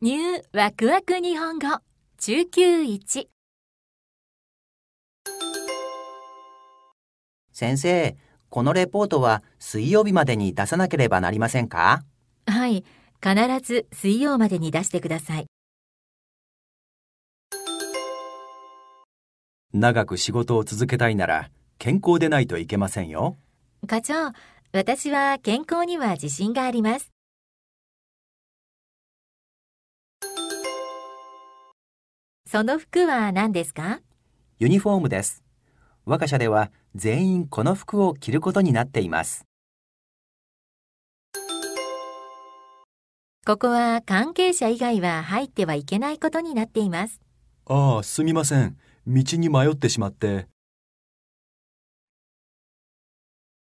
ニューワクワク日本語中級一。先生、このレポートは水曜日までに出さなければなりませんかはい、必ず水曜までに出してください。長く仕事を続けたいなら健康でないといけませんよ。課長、私は健康には自信があります。その服は何ですかユニフォームです。我が社では全員この服を着ることになっています。ここは関係者以外は入ってはいけないことになっています。ああ、すみません。道に迷ってしまって。